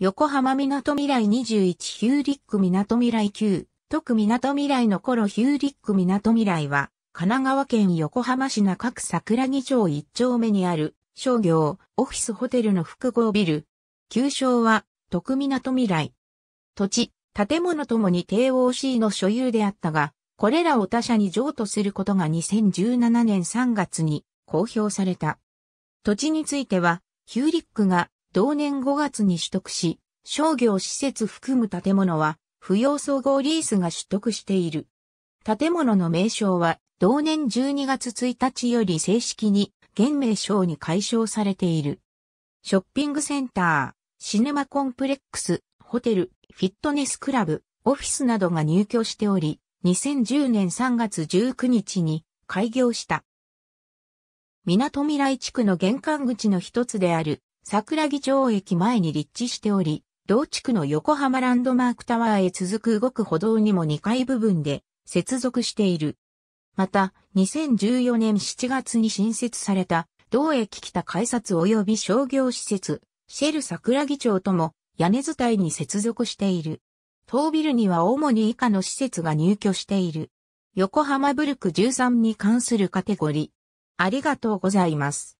横浜港未来21ヒューリック港未来9、特港未来の頃ヒューリック港未来は、神奈川県横浜市中区桜木町一丁目にある、商業、オフィスホテルの複合ビル。旧称は、特港未来。土地、建物ともに帝王 C の所有であったが、これらを他社に譲渡することが2017年3月に公表された。土地については、ヒューリックが同年5月に取得し、商業施設含む建物は、不要総合リースが取得している。建物の名称は、同年12月1日より正式に、現名称に解消されている。ショッピングセンター、シネマコンプレックス、ホテル、フィットネスクラブ、オフィスなどが入居しており、2010年3月19日に開業した。港未来地区の玄関口の一つである桜木町駅前に立地しており、同地区の横浜ランドマークタワーへ続く動く歩道にも2階部分で接続している。また、2014年7月に新設された、同駅北改札及び商業施設、シェル桜木町とも屋根伝いに接続している。当ビルには主に以下の施設が入居している。横浜ブルク13に関するカテゴリー。ありがとうございます。